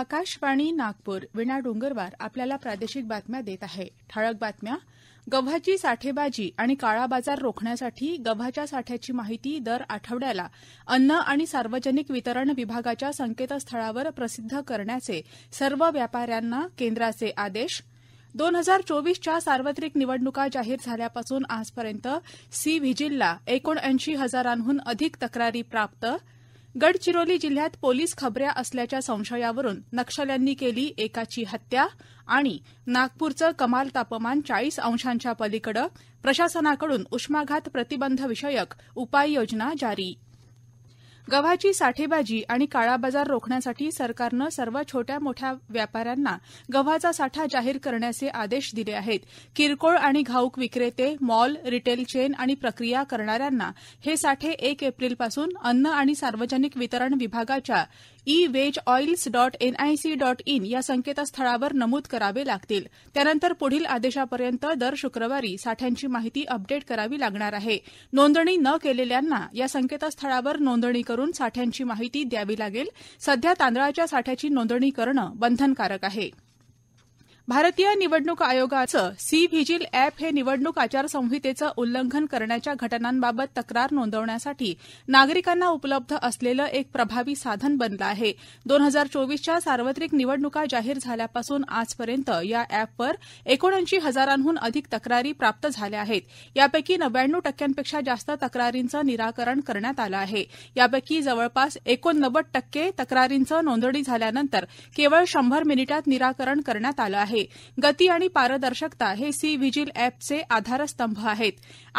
आकाशवाणी नागपूर विणा डोंगरवार आपल्याला प्रादेशिक बातम्या देत आहे ठळक बातम्या गव्हाची साठेबाजी आणि काळा बाजार रोखण्यासाठी गव्हाच्या साठ्याची माहिती दर आठवड्याला अन्न आणि सार्वजनिक वितरण विभागाच्या संकेतस्थळावर प्रसिद्ध करण्याचे सर्व व्यापाऱ्यांना केंद्राचे आदेश दोन हजार चोवीसच्या सार्वत्रिक निवडणुका जाहीर झाल्यापासून आजपर्यंत सी व्हिजिलला एकोणऐंशी हजारांहून अधिक तक्रारी प्राप्त गडचिरोली जिल्ह्यात पोलीस खबऱ्या असल्याच्या संशयावरून नक्षल्यांनी केली एकाची हत्या आणि नागपूरचं कमाल तापमान चाळीस अंशांच्या पलीकडं प्रशासनाकडून उष्माघात प्रतिबंधविषयक उपाययोजना जारी गव्हाची साठेबाजी आणि काळाबाजार रोखण्यासाठी सरकारनं सर्व छोट्या मोठ्या व्यापाऱ्यांना गव्हाचा साठा जाहीर करण्याचे आदेश दिले आहेत किरकोळ आणि घाऊक विक्रेते मॉल रिटेल चेन आणि प्रक्रिया करणाऱ्यांना हे साठे एक एप्रिलपासून अन्न आणि सार्वजनिक वितरण विभागाच्या e veg oils dot NIC dot in या संकेतस्थळावर नमूद करावे लागतील त्यानंतर पुढील आदेशापर्यंत दर शुक्रवारी साठ्यांची माहिती अपडेट करावी लागणार आहे नोंदणी न केलेल्यांना या संकेतस्थळावर नोंदणी करून साठ्यांची माहिती द्यावी लागेल सध्या तांदळाच्या साठ्याची नोंदणी करणं बंधनकारक आहे भारतीय निवडणूक आयोगाचं सी व्हिजिल अॅप हे निवडणूक आचारसंहितेचं उल्लंघन करण्याच्या घटनांबाबत तक्रार नोंदवण्यासाठी नागरिकांना उपलब्ध असलेलं एक प्रभावी साधन बनलं आहे दोन हजार चोवीसच्या सार्वत्रिक निवडणुका जाहीर झाल्यापासून आजपर्यंत या अॅपवर एकोणऐंशी हजारांहून अधिक तक्रारी प्राप्त झाल्या आहेत यापैकी नव्याण्णव टक्क्यांपेक्षा जास्त तक्रारींचं निराकरण करण्यात आलं आहे यापैकी जवळपास एकोणनव्वद टक्के तक्रारींचं नोंदणी झाल्यानंतर केवळ शंभर मिनिटात निराकरण करण्यात आलं आहे गती आणि पारदर्शकता हे सी व्हिजिल एपचे आधारस्तंभ आहेत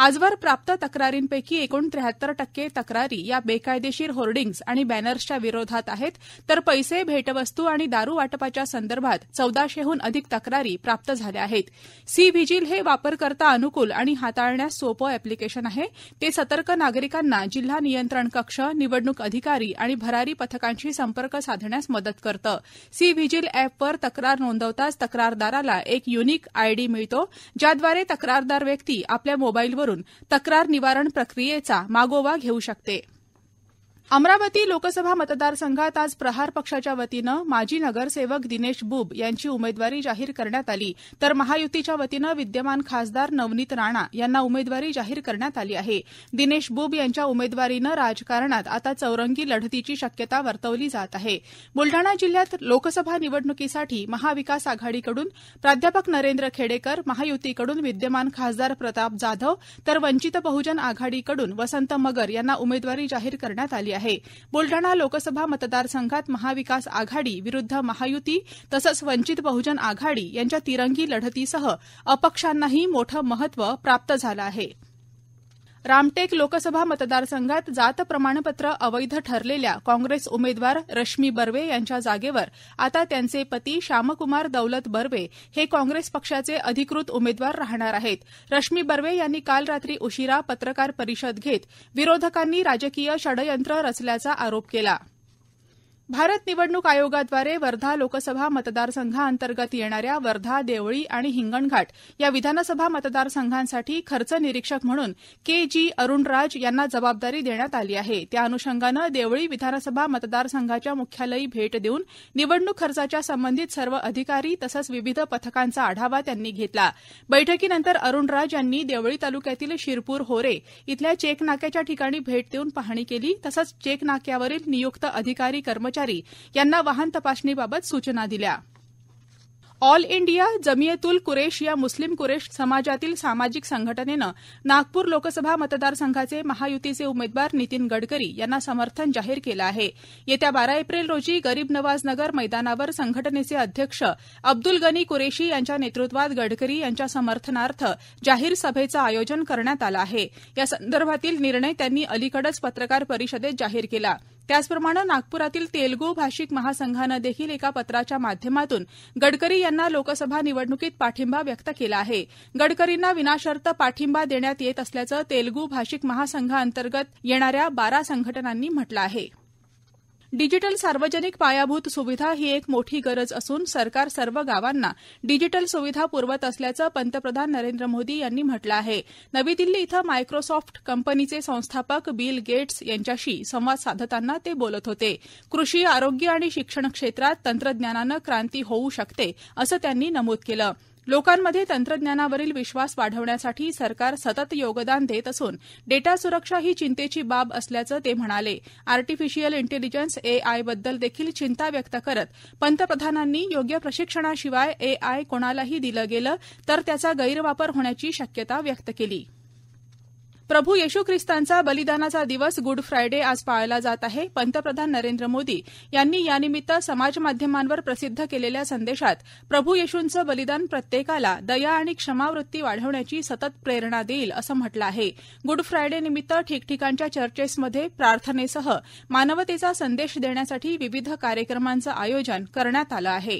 आजवर प्राप्त तक्रारींपैकी एकूण त्र्याहत्तर टक्के तक्रारी या बेकायदेशीर होर्डिंग्ज आणि बॅनर्सच्या विरोधात आहेत तर पैसे भेटवस्तू आणि दारू वाटपाच्या संदर्भात चौदाशेहून अधिक तक्रारी प्राप्त झाल्या आहेत सी व्हिजिल हे वापरकर्ता अनुकूल आणि हाताळण्यास सोपं अॅप्लिकेशन आहे ते सतर्क नागरिकांना जिल्हा नियंत्रण कक्ष निवडणूक अधिकारी आणि भरारी पथकांशी संपर्क साधण्यास मदत करतं सी व्हिजिल एपवर तक्रार नोंदवताच तक्रार तक्रारदाराला एक युनिक आयडी मिळतो ज्याद्वारे तक्रारदार व्यक्ती आपल्या मोबाईलवरून तक्रार निवारण प्रक्रियेचा मागोवा घेऊ शकते अमरावती लोकसभा मतदारसंघात आज प्रहार पक्षाच्या वतीनं माजी नगरसेवक दिनेश बुब यांची उमेदवारी जाहीर करण्यात आली तर महायुतीच्या वतीनं विद्यमान खासदार नवनीत राणा यांना उमेदवारी जाहीर करण्यात आली आहे दिनेश बुब यांच्या उमेदवारीनं राजकारणात आता चौरंगी लढतीची शक्यता वर्तवली जात आहे बुलढाणा जिल्ह्यात लोकसभा निवडणुकीसाठी महाविकास आघाडीकडून प्राध्यापक नरेंद्र खेडेकर महायुतीकडून विद्यमान खासदार प्रताप जाधव तर वंचित बहुजन आघाडीकडून वसंत मगर यांना उमेदवारी जाहीर करण्यात आली आहे आह बुलडाणा लोकसभा मतदारसंघात महाविकास आघाडी विरुद्ध महायुती तसंच वंचित बहुजन आघाडी यांच्या तिरंगी लढतीसह अपक्षांनाही मोठं महत्व प्राप्त झालं आहे रामटेक लोकसभा मतदारसंघात जात प्रमाणपत्र अवैध ठरलेल्या काँग्रेस उमेदवार रश्मी बर्वे यांच्या जागेवर आता त्यांचे पती श्यामकुमार दौलत बर्वे हे काँग्रेस पक्षाचे अधिकृत उमेदवार राहणार आहेत रश्मी बर्वे यांनी काल रात्री उशिरा पत्रकार परिषद घेत विरोधकांनी राजकीय षडयंत्र रचल्याचा आरोप केला भारत निवडणूक आयोगाद्वारे वर्धा लोकसभा मतदारसंघाअंतर्गत येणाऱ्या वर्धा देवळी आणि हिंगणघाट या विधानसभा मतदारसंघांसाठी खर्च निरीक्षक म्हणून के जी अरुणराज यांना जबाबदारी देण्यात आली आहे त्या अनुषंगानं देवळी विधानसभा मतदारसंघाच्या मुख्यालयी भेट देऊन निवडणूक खर्चाच्या संबंधित सर्व अधिकारी तसंच विविध पथकांचा आढावा त्यांनी घेतला बैठकीनंतर अरुणराज यांनी देवळी तालुक्यातील शिरपूर होरे इथल्या चेकनाक्याच्या ठिकाणी भेट देऊन पाहणी केली तसंच चेकनाक्यावरील नियुक्त अधिकारी कर्मचारी यांना वाहन तपासणीबाबत सूचना दिल्या ऑल इंडिया जमियतुल कुरेश या मुस्लिम कुरेश समाजातील सामाजिक संघटनेनं नागपूर लोकसभा मतदारसंघाचे महायुतीचे उमेदवार नितीन गडकरी यांना समर्थन जाहीर केलं आहे येत्या बारा एप्रिल रोजी गरीब नवाज नगर मैदानावर संघटनेचे अध्यक्ष अब्दुल गनी कुरेशी यांच्या नेतृत्वात गडकरी यांच्या समर्थनार्थ जाहीर सभेचं आयोजन करण्यात आलं आहे या संदर्भातील निर्णय त्यांनी अलीकडेच पत्रकार परिषदेत जाहीर केला आहे त्याचप्रमाणे नागप्रातील तेलग् भाषिक महासंघानं देखील एका पत्राच्या माध्यमातून गडकरी यांना लोकसभा निवडणुकीत पाठिंबा व्यक्त केला आहे गडकरींना विनाशर्त पाठिंबा देण्यात येत असल्याचं तेलगू भाषिक महासंघाअंतर्गत येणाऱ्या बारा संघटनांनी म्हटलं आहे डिजिटल सार्वजनिक पायाभूत सुविधा ही एक मोठी गरज असून सरकार सर्व गावांना डिजिटल सुविधा पुरवत असल्याचं पंतप्रधान नरेंद्र मोदी यांनी म्हटलं आहे नवी दिल्ली इथं मायक्रोसॉफ्ट कंपनीचे संस्थापक बिल गेट्स यांच्याशी संवाद साधताना ते बोलत होते कृषी आरोग्य आणि शिक्षण क्षेत्रात तंत्रज्ञानानं क्रांती होऊ शकते असं त्यांनी नमूद केलं लोकांमध्ये तंत्रज्ञानावरील विश्वास वाढवण्यासाठी सरकार सतत योगदान देत असून डेटा सुरक्षा ही चिंतेची बाब असल्याचं ते म्हणाले आर्टिफिशियल इंटेलिजन्स एआयबद्दल देखील चिंता व्यक्त करत पंतप्रधानांनी योग्य प्रशिक्षणाशिवाय एआय कोणालाही दिलं गेलं तर त्याचा गैरवापर होण्याची शक्यता व्यक्त केली प्रभू येशू ख्रिस्तांचा बलिदानाचा दिवस गुड फ्रायडे आज पाळला जात आहे पंतप्रधान नरेंद्र मोदी यांनी यानिमित्त समाजमाध्यमांवर प्रसिद्ध केलेल्या संदेशात प्रभू येशूंचं बलिदान प्रत्येकाला दया आणि क्षमावृत्ती वाढवण्याची सतत प्रेरणा देईल असं म्हटलं आहे गुड फ्रायडे निमित्त ठिकठिकाणच्या चर्चेसमध्ये प्रार्थनेसह मानवतेचा संदेश देण्यासाठी विविध कार्यक्रमांचं आयोजन करण्यात आलं आहे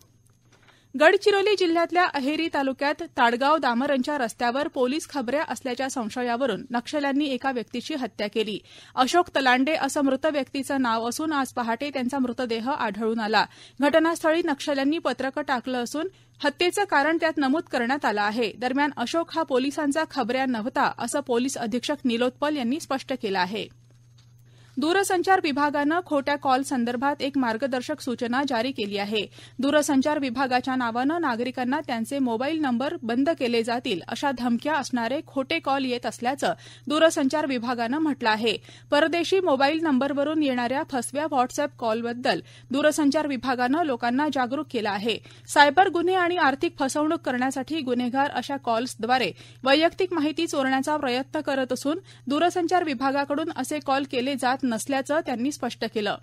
गडचिरोली जिल्ह्यातल्या अहेरी तालुक्यात ताडगाव दामरंच्या रस्त्यावर पोलीस खबऱ्या असल्याच्या संशयावरून नक्षल्यांनी एका व्यक्तीची हत्या केली अशोक तलांडे असं मृत व्यक्तीचं नाव असून आज पहाटे त्यांचा मृतदेह आढळून आला घटनास्थळी नक्षल्यांनी पत्रकं टाकलं असून हत्येचं कारण त्यात नमूद करण्यात आलं आहे दरम्यान अशोक हा पोलिसांचा खबऱ्या नव्हता असं पोलीस अधीक्षक निलोत्पल यांनी स्पष्ट केलं आहे दूरसंचार विभागानं खोट्या कॉल संदर्भात एक मार्गदर्शक सूचना जारी केली आहे दूरसंचार विभागाच्या नावानं नागरिकांना त्यांचे मोबाईल नंबर बंद केले जातील अशा धमक्या असणारे खोटे कॉल येत असल्याचं दूरसंचार विभागानं म्हटलं आहे परदेशी मोबाईल नंबरवरून येणाऱ्या फसव्या व्हॉट्सअप कॉलबद्दल दूरसंचार विभागानं लोकांना जागरूक केलं आहे सायबर गुन्हे आणि आर्थिक फसवणूक करण्यासाठी गुन्हेगार अशा कॉल्सद्वारे वैयक्तिक माहिती चोरण्याचा प्रयत्न करत असून दूरसंचार विभागाकडून असे कॉल केले जात नसल्याचं त्यांनी स्पष्ट केलं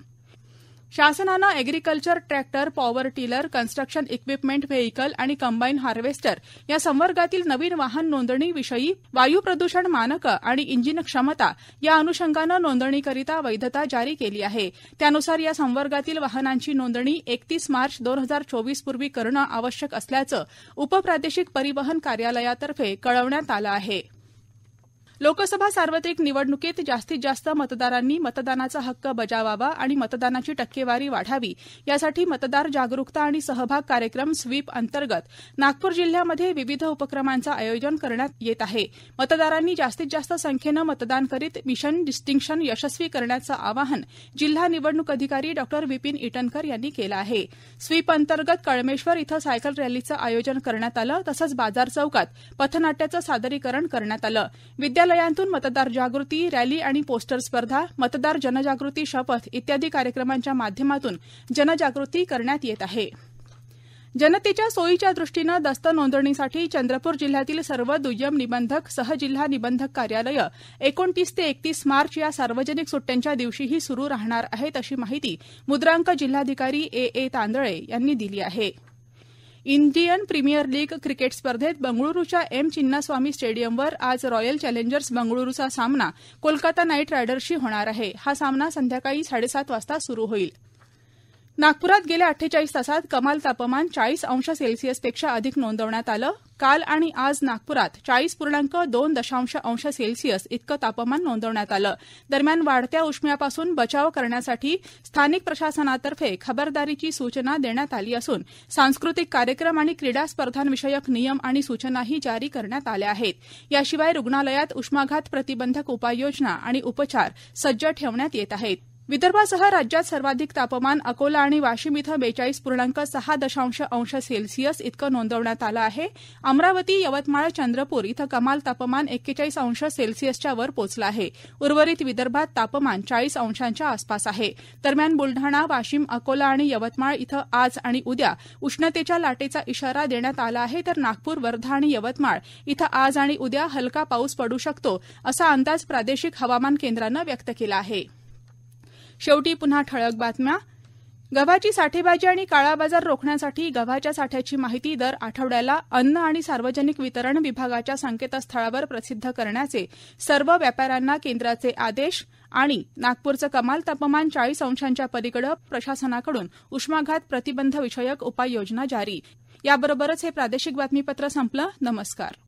शासनानं agriculture tractor power tiller construction equipment vehicle आणि कंबाईन हार्वेस्टर या संवर्गातील नवीन वाहन नोंदणीविषयी वायू प्रदूषण मानकं आणि इंजिन क्षमता या अनुषंगानं नोंदणीकरिता वैधता जारी केली आहे त्यानुसार या संवर्गातील वाहनांची नोंदणी एकतीस मार्च दोन हजार चोवीस पूर्वी करणं आवश्यक असल्याचं उपप्रादेशिक परिवहन कार्यालयातर्फे कळवण्यात आलं आहे लोकसभा सार्वत्रिक निवडणुकीत जास्तीत जास्त मतदारांनी मतदानाचा हक्क बजावावा आणि मतदानाची टक्केवारी वाढावी यासाठी मतदार जागरूकता आणि सहभाग कार्यक्रम स्वीप अंतर्गत नागपूर जिल्ह्यामध्ये विविध उपक्रमांचं आयोजन करण्यात येत आहे मतदारांनी जास्तीत जास्त संख्येनं मतदान करीत मिशन डिस्टिंक्शन यशस्वी करण्याचं आवाहन जिल्हा निवडणूक अधिकारी डॉ विपिन इटनकर यांनी केलं आहे स्वीप अंतर्गत कळमेश्वर इथं सायकल रॅलीचं आयोजन करण्यात आलं तसंच बाजार चौकात पथनाट्याचं सादरीकरण करण्यात आलं कार्यालयांतून मतदार जागृती रॅली आणि पोस्टर स्पर्धा मतदार जनजागृती शपथ इत्यादी कार्यक्रमांच्या माध्यमातून जनजागृती करण्यात येत आहे जनतेच्या सोयीच्या दृष्टीनं दस्त नोंदणीसाठी चंद्रपूर जिल्ह्यातील सर्व दुय्यम निबंधक सहजिल्हा निबंधक कार्यालय एकोणतीस ते एकतीस मार्च या सार्वजनिक सुट्ट्यांच्या दिवशीही सुरू राहणार आहेत अशी माहिती मुद्रांक जिल्हाधिकारी ए ए तांदळे यांनी दिली आहे इंडियन प्रीमियर लीग क्रिकेट स्पर्धेत बंगळुरूच्या एम चिन्नास्वामी स्टेडियमवर आज रॉयल चॅलेंजर्स बंगळुरूचा सामना कोलकाता नाईट रायडर्सशी होणार आहे हा सामना संध्याकाळी साडेसात वाजता सुरू होईल नागपुरात गेल्या अठ्ठेचाळीस तासात कमाल तापमान चाळीस अंश सेल्सिअसपेक्षा अधिक नोंदवण्यात आलं काल आणि आज नागपुरात चाळीस पूर्णांक दोन दशांश अंश सेल्सिअस इतकं तापमान नोंदवण्यात आलं दरम्यान वाढत्या उष्म्यापासून बचाव करण्यासाठी स्थानिक प्रशासनातर्फे खबरदारीची सूचना देण्यात आली असून सांस्कृतिक कार्यक्रम आणि क्रीडा स्पर्धांविषयक नियम आणि सूचनाही जारी करण्यात आल्या आहेत याशिवाय रुग्णालयात उष्माघात प्रतिबंधक उपाययोजना आणि उपचार सज्ज ठेवण्यात येत आहेत विदर्भासह राज्यात सर्वाधिक तापमान अकोला आणि वाशिम इथं बेचाळीस पूर्णांक सहा दशांश अंश सेल्सिअस इतकं नोंदवण्यात आलं आहे अमरावती यवतमाळ चंद्रपूर इथं कमाल तापमान एक्केचाळीस अंश सेल्सिअसच्या वर पोचलं आहे उर्वरित विदर्भात तापमान चाळीस अंशांच्या आसपास आहे दरम्यान बुलढाणा वाशिम अकोला आणि यवतमाळ इथं आज आणि उद्या उष्णतेच्या लाटेचा इशारा देण्यात आला आहे तर नागपूर वर्धा आणि यवतमाळ इथं आज आणि उद्या हलका पाऊस पडू शकतो असा अंदाज प्रादेशिक हवामान केंद्रानं व्यक्त केला आहे शेवटी पुन्हा ठळक बातम्या गव्हाची साठेबाजी आणि काळा बाजार रोखण्यासाठी गव्हाच्या साठ्याची माहिती दर आठवड्याला अन्न आणि सार्वजनिक वितरण विभागाच्या संकेतस्थळावर प्रसिद्ध करण्याचे सर्व व्यापाऱ्यांना केंद्राचे आदेश आणि नागपूरचं कमाल तापमान चाळीस अंशांच्या पलीकडे प्रशासनाकडून उष्माघात प्रतिबंधविषयक उपाययोजना जारी याबरोबरच हे प्रादेशिक बातमीपत्र संपलं नमस्कार